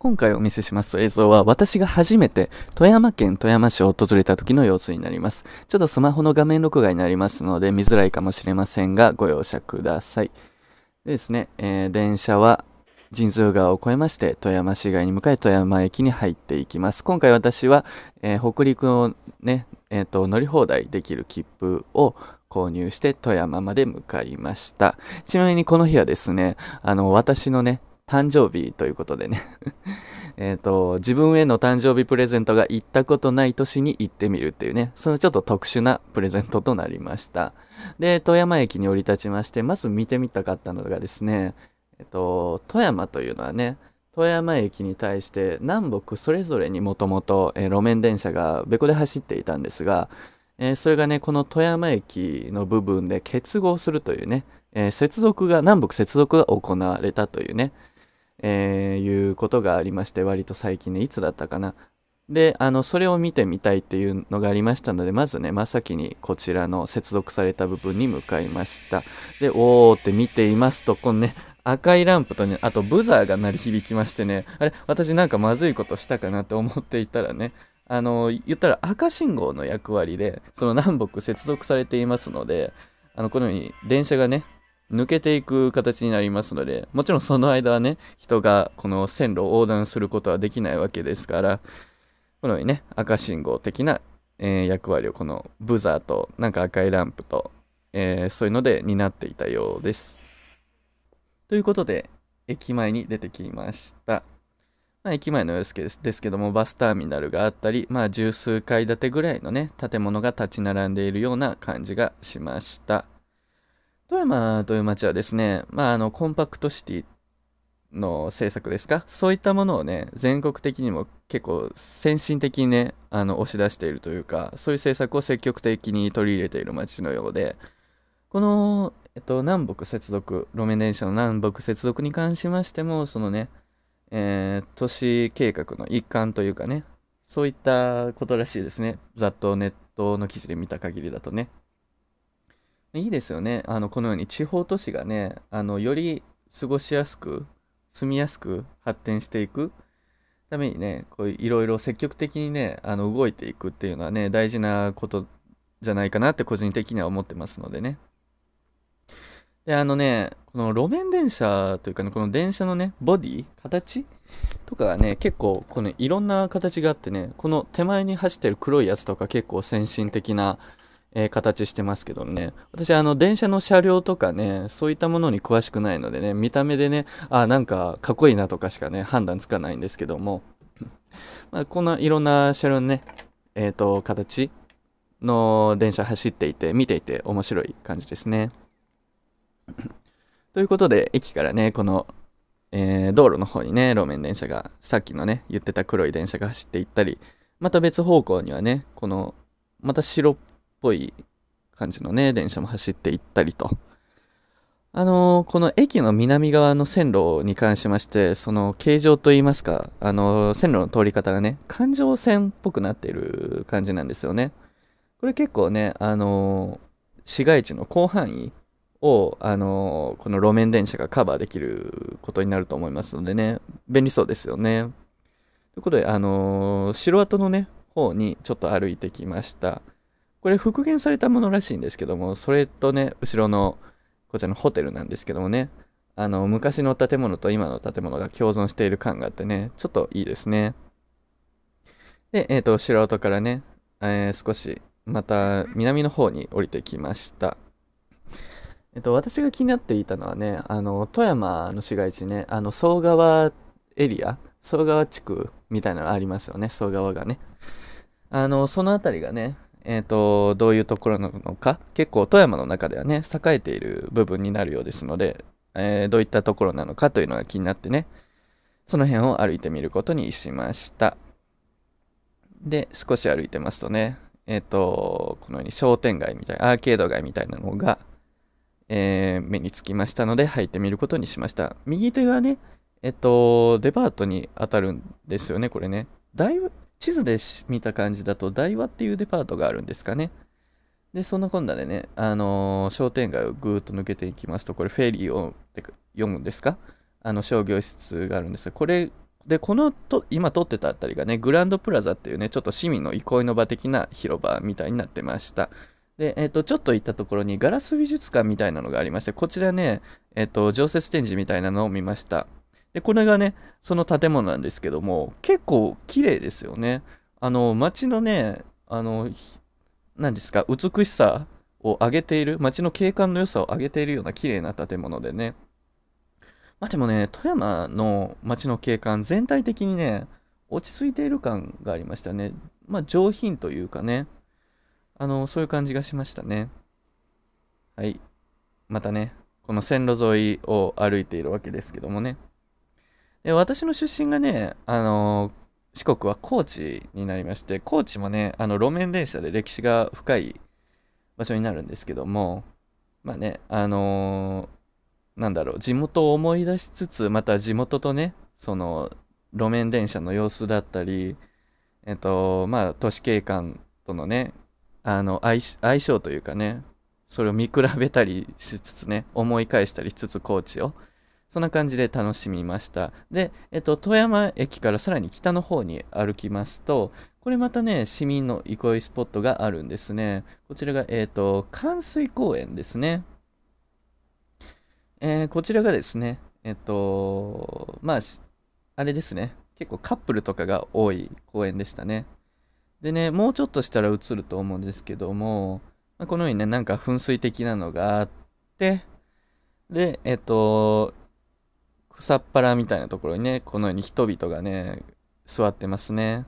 今回お見せします映像は私が初めて富山県富山市を訪れた時の様子になります。ちょっとスマホの画面録画になりますので見づらいかもしれませんがご容赦ください。でですね、えー、電車は神通川を越えまして富山市街に向かい富山駅に入っていきます。今回私は、えー、北陸のね、えーと乗り放題できる切符を購入して富山まで向かいました。ちなみにこの日はですね、あの、私のね、誕生日ということでね えっと、自分への誕生日プレゼントが行ったことない年に行ってみるっていうね、そのちょっと特殊なプレゼントとなりました。で、富山駅に降り立ちまして、まず見てみたかったのがですね、えっと、富山というのはね、富山駅に対して南北それぞれにもともと路面電車がべこで走っていたんですが、えー、それがね、この富山駅の部分で結合するというね、えー、接続が、南北接続が行われたというね、えー、いうことがありまして、割と最近ね、いつだったかな。で、あの、それを見てみたいっていうのがありましたので、まずね、真っ先にこちらの接続された部分に向かいました。で、おーって見ていますと、このね、赤いランプとね、あとブザーが鳴り響きましてね、あれ、私なんかまずいことしたかなって思っていたらね、あの、言ったら赤信号の役割で、その南北接続されていますので、あの、このように電車がね、抜けていく形になりますので、もちろんその間はね、人がこの線路を横断することはできないわけですから、このようにね、赤信号的な、えー、役割をこのブザーと、なんか赤いランプと、えー、そういうので担っていたようです。ということで、駅前に出てきました。まあ、駅前の様子ですですけども、バスターミナルがあったり、まあ、十数階建てぐらいのね、建物が立ち並んでいるような感じがしました。富山という町はですね、まあ、あの、コンパクトシティの政策ですかそういったものをね、全国的にも結構先進的にね、あの、押し出しているというか、そういう政策を積極的に取り入れている町のようで、この、えっと、南北接続、路面電車の南北接続に関しましても、そのね、えー、都市計画の一環というかね、そういったことらしいですね。ざっとネットの記事で見た限りだとね。いいですよね。あの、このように地方都市がね、あの、より過ごしやすく、住みやすく発展していくためにね、こういろいろ積極的にね、あの、動いていくっていうのはね、大事なことじゃないかなって個人的には思ってますのでね。で、あのね、この路面電車というかね、この電車のね、ボディ形とかがね、結構、このいろんな形があってね、この手前に走ってる黒いやつとか結構先進的なえ形してますけどね。私、あの、電車の車両とかね、そういったものに詳しくないのでね、見た目でね、あ、なんかかっこいいなとかしかね、判断つかないんですけども、まあ、こんないろんな車両のね、えっ、ー、と、形の電車走っていて、見ていて面白い感じですね。ということで、駅からね、この、えー、道路の方にね、路面電車が、さっきのね、言ってた黒い電車が走っていったり、また別方向にはね、この、また白っぽい感じのね、電車も走っていったりと。あのー、この駅の南側の線路に関しまして、その形状といいますか、あのー、線路の通り方がね、環状線っぽくなっている感じなんですよね。これ結構ね、あのー、市街地の広範囲を、あのこの路面電車がカバーできることになると思いますのでね、便利そうですよね。ということで、あの城跡のね、方にちょっと歩いてきました。これ復元されたものらしいんですけども、それとね、後ろのこちらのホテルなんですけどもね、あの、昔の建物と今の建物が共存している感があってね、ちょっといいですね。で、えっ、ー、と、素人からね、えー、少し、また南の方に降りてきました。えっ、と、私が気になっていたのはね、あの、富山の市街地ね、あの、総川エリア、総川地区みたいなのありますよね、総川がね。あの、その辺りがね、えーと、どういうところなのか結構富山の中ではね栄えている部分になるようですので、えー、どういったところなのかというのが気になってねその辺を歩いてみることにしましたで少し歩いてますとねえっ、ー、とこのように商店街みたいなアーケード街みたいなのが、えー、目につきましたので入ってみることにしました右手がねえっ、ー、とデパートに当たるんですよねこれねだいぶ地図で見た感じだと、台湾っていうデパートがあるんですかね。で、そんなこんなでね、あのー、商店街をぐーっと抜けていきますと、これ、フェリーを読むんですかあの商業施設があるんですが、これ、で、このと、今撮ってたあたりがね、グランドプラザっていうね、ちょっと市民の憩いの場的な広場みたいになってました。で、えっ、ー、と、ちょっと行ったところにガラス美術館みたいなのがありまして、こちらね、えっ、ー、と、常設展示みたいなのを見ました。で、これがね、その建物なんですけども、結構綺麗ですよね。あの、街のね、あの、何ですか、美しさを上げている、街の景観の良さを上げているような綺麗な建物でね。まあでもね、富山の街の景観、全体的にね、落ち着いている感がありましたね。まあ上品というかね、あの、そういう感じがしましたね。はい。またね、この線路沿いを歩いているわけですけどもね。で私の出身がね、あのー、四国は高知になりまして、高知もね、あの路面電車で歴史が深い場所になるんですけども、まあね、あのー、なんだろう、地元を思い出しつつ、また地元とね、その路面電車の様子だったり、えっと、まあ、都市景観とのね、あの相相性というかね、それを見比べたりしつつね、思い返したりしつつ、高知を。そんな感じで楽しみました。で、えっと、富山駅からさらに北の方に歩きますと、これまたね、市民の憩いスポットがあるんですね。こちらが、えっと、関水公園ですね。えー、こちらがですね、えっと、まあ、あれですね、結構カップルとかが多い公園でしたね。でね、もうちょっとしたら映ると思うんですけども、まあ、このようにね、なんか噴水的なのがあって、で、えっと、草っぱらみたいなところにね、このように人々がね、座ってますね。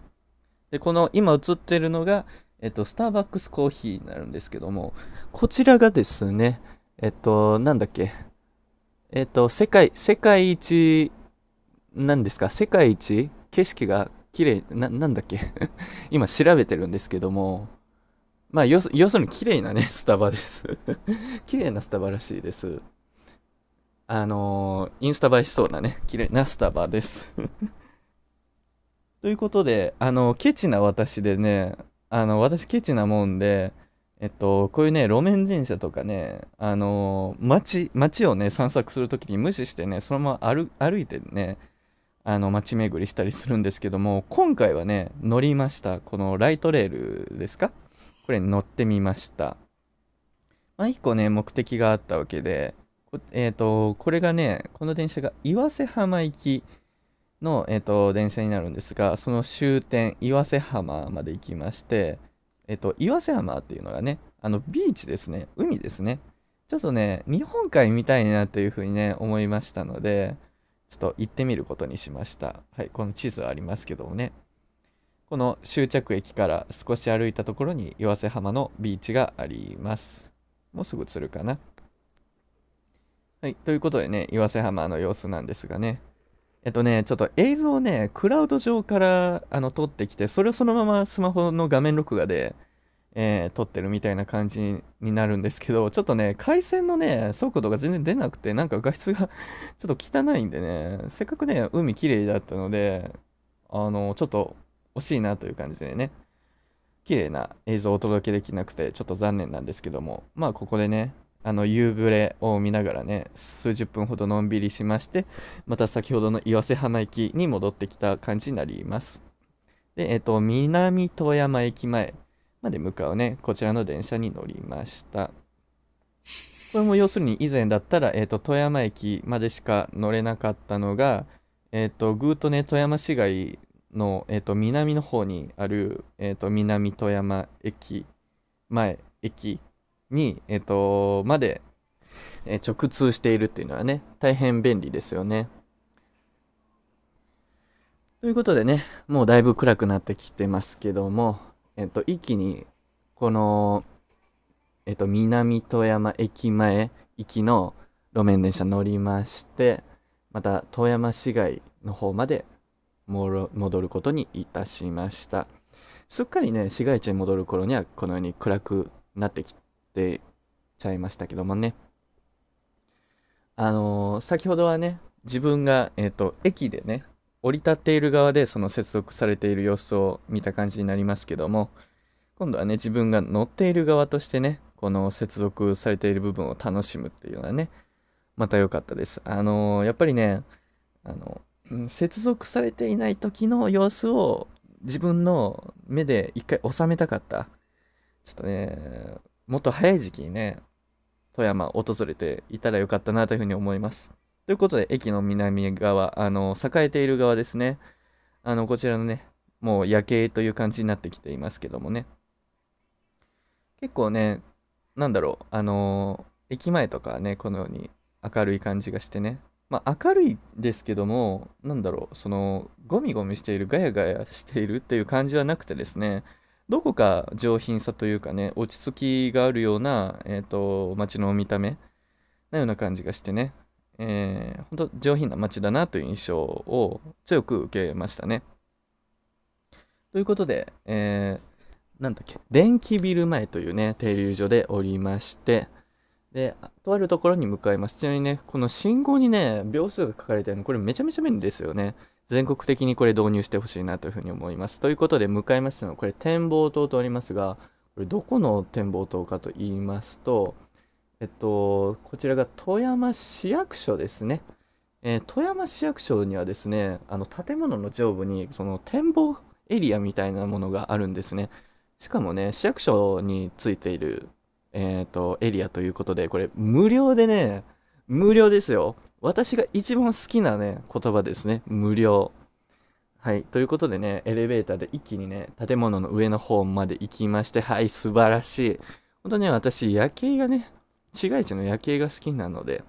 で、この今映ってるのが、えっと、スターバックスコーヒーになるんですけども、こちらがですね、えっと、なんだっけ、えっと、世界、世界一、なんですか、世界一、景色が綺麗な、なんだっけ 今調べてるんですけども、まあ、要するに綺麗なね、スタバです 綺麗なスタバらしいです。あのー、インスタ映えしそうなね、綺麗なスタバです ということで、あの、ケチな私でね、あの、私ケチなもんで、えっと、こういうね、路面電車とかね、あのー、街、街をね、散策するときに無視してね、そのまま歩歩いてね、あの、街巡りしたりするんですけども、今回はね、乗りました。このライトレールですかこれに乗ってみました。まあ、一個ね、目的があったわけで、こえっ、ー、と、これがね、この電車が岩瀬浜行きの、えー、と、電車になるんですが、その終点、岩瀬浜まで行きまして、えっ、と、岩瀬浜っていうのがね、あの、ビーチですね、海ですね。ちょっとね、日本海見たいなというふうにね、思いましたので、ちょっと行ってみることにしました。はい、この地図ありますけどもね。この終着駅から少し歩いたところに岩瀬浜のビーチがあります。もうすぐ釣るかな。はい。ということでね、岩瀬浜の様子なんですがね。えっとね、ちょっと映像をね、クラウド上からあの撮ってきて、それをそのままスマホの画面録画で、えー、撮ってるみたいな感じになるんですけど、ちょっとね、回線のね、速度が全然出なくて、なんか画質が ちょっと汚いんでね、せっかくね、海綺麗だったので、あの、ちょっと惜しいなという感じでね、綺麗な映像をお届けできなくて、ちょっと残念なんですけども、まあ、ここでね、あの夕暮れを見ながらね数十分ほどのんびりしましてまた先ほどの岩瀬浜駅に戻ってきた感じになりますでえっ、と南富山駅前まで向かうねこちらの電車に乗りましたこれも要するに以前だったら、えっ、ー、と富山駅までしか乗れなかったのがえっ、ー、とぐーっとね富山市街の、えっと南の方にある、えっと南富山駅前駅に、えっ、と、まで、え直通しているっていうのはね、大変便利ですよね。ということでね、もうだいぶ暗くなってきてますけども、えっ、と、一気に、この、えっ、と、南富山駅前行きの路面電車乗りまして、また富山市街の方まで戻ることにいたしました。すっかりね、市街地に戻る頃にはこのように暗くなってきってちゃいましたけどもね。あのー、先ほどはね、自分が、えっ、ー、と、駅でね、降り立っている側でその接続されている様子を見た感じになりますけども、今度はね、自分が乗っている側としてね、この接続されている部分を楽しむっていうのはね、また良かったです。あのー、やっぱりね、あの、接続されていない時の様子を自分の目で一回収めたかった。ちょっとね、もっと早い時期にね、富山を訪れていたらよかったなというふうに思います。ということで、駅の南側、あの、栄えている側ですね。あの、こちらのね、もう夜景という感じになってきていますけどもね。結構ね、なんだろう、あの駅前とかね、このように明るい感じがしてね。まあ、明るいですけども、なんだろう、その、ゴミゴミしている、ガヤガヤしているっていう感じはなくてですね、どこか上品さというかね、落ち着きがあるような、えっ、ー、と、街の見た目なような感じがしてね、えー、本当上品な街だなという印象を強く受けましたね。ということで、えー、なんだっけ、電気ビル前というね、停留所でおりまして、で、とあるところに向かいます。ちなみにね、この信号にね、秒数が書かれてるの、これめちゃめちゃ便利ですよね。全国的にこれ導入してほしいなというふうに思います。ということで、向かいましのこれ展望塔とありますが、これどこの展望塔かと言いますと、えっと、こちらが富山市役所ですね。えー、富山市役所にはですね、あの建物の上部にその展望エリアみたいなものがあるんですね。しかもね、市役所についている、えっ、ー、と、エリアということで、これ無料でね、無料ですよ。私が一番好きなね、言葉ですね。無料。はい。ということでね、エレベーターで一気にね、建物の上の方まで行きまして、はい、素晴らしい。本当に私、夜景がね、市街地の夜景が好きなので、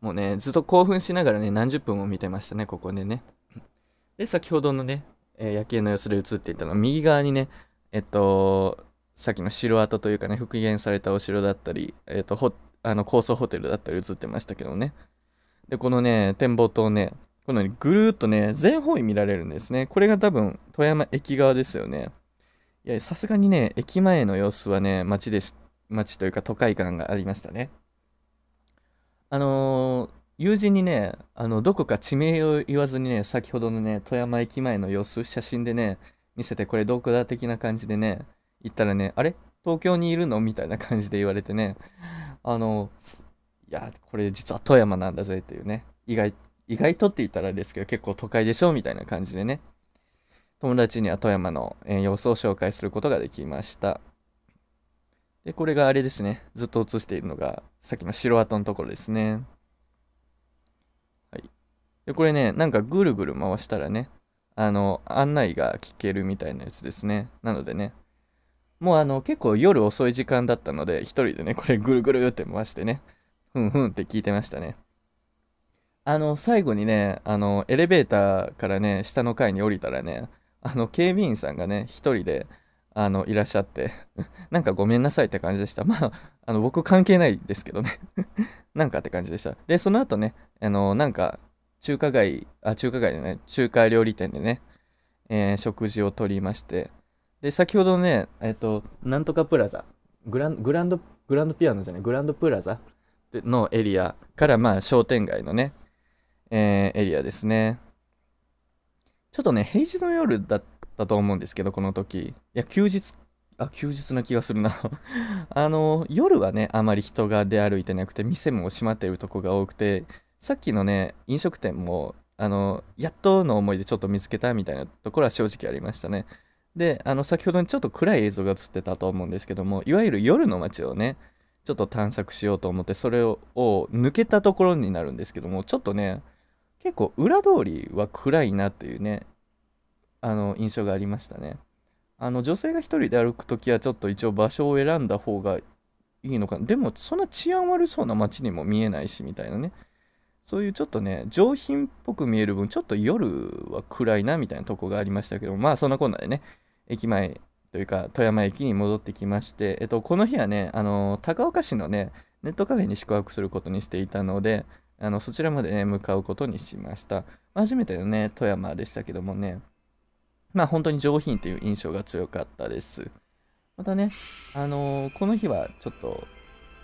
もうね、ずっと興奮しながらね、何十分も見てましたね、ここでね。で、先ほどのね、えー、夜景の様子で映っていたの右側にね、えっと、さっきの城跡というかね、復元されたお城だったり、えっと、あの高層ホテルだったり映ってましたけどね。で、このね、展望塔ね、このようにぐるーっとね、全方位見られるんですね。これが多分、富山駅側ですよね。いや、さすがにね、駅前の様子はね、街でし、街というか都会感がありましたね。あのー、友人にね、あの、どこか地名を言わずにね、先ほどのね、富山駅前の様子、写真でね、見せて、これどこだ的な感じでね、行ったらね、あれ東京にいるのみたいな感じで言われてね、あの、いや、これ実は富山なんだぜっていうね、意外、意外とって言ったらですけど、結構都会でしょみたいな感じでね、友達には富山の、えー、様子を紹介することができました。で、これがあれですね、ずっと映しているのが、さっきの城跡のところですね。はい。で、これね、なんかぐるぐる回したらね、あの、案内が聞けるみたいなやつですね。なのでね、もうあの結構夜遅い時間だったので、一人でね、これぐるぐるって回してね、ふんふんって聞いてましたね。あの、最後にね、あの、エレベーターからね、下の階に降りたらね、あの、警備員さんがね、一人で、あの、いらっしゃって なんかごめんなさいって感じでした。まあ、あの、僕関係ないですけどね なんかって感じでした。で、その後ね、あの、なんか、中華街、あ、中華街でね、中華料理店でね、えー、食事をとりまして、で、先ほどね、えっ、ー、と、なんとかプラザ、グラングランド、グランドピアノじゃない、グランドプラザのエリアから、まあ、商店街のね、えー、エリアですね。ちょっとね、平日の夜だったと思うんですけど、この時。いや、休日、あ、休日な気がするな あの、夜はね、あまり人が出歩いてなくて、店も閉まっているとこが多くて、さっきのね、飲食店も、あの、やっとの思いでちょっと見つけたみたいなところは正直ありましたね。であの先ほどにちょっと暗い映像が映ってたと思うんですけどもいわゆる夜の街をねちょっと探索しようと思ってそれを抜けたところになるんですけどもちょっとね結構裏通りは暗いなっていうねあの印象がありましたねあの女性が1人で歩く時はちょっと一応場所を選んだ方がいいのかなでもそんな治安悪そうな街にも見えないしみたいなねそういうちょっとね上品っぽく見える分ちょっと夜は暗いなみたいなとこがありましたけどまあそんなこんなでね駅前というか富山駅に戻ってきまして、えっと、この日はね、あの高岡市のねネットカフェに宿泊することにしていたのであのそちらまで、ね、向かうことにしました初めてのね富山でしたけどもねまあ本当に上品という印象が強かったですまたねあのこの日はちょっと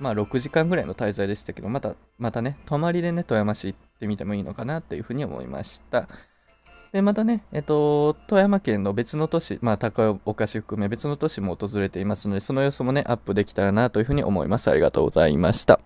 まあ6時間ぐらいの滞在でしたけどまたまたね泊まりでね富山市行ってみてもいいのかなというふうに思いましたでまたね、えっと、富山県の別の都市、まあ、高岡市含め別の都市も訪れていますので、その様子もね、アップできたらなというふうに思います。ありがとうございました。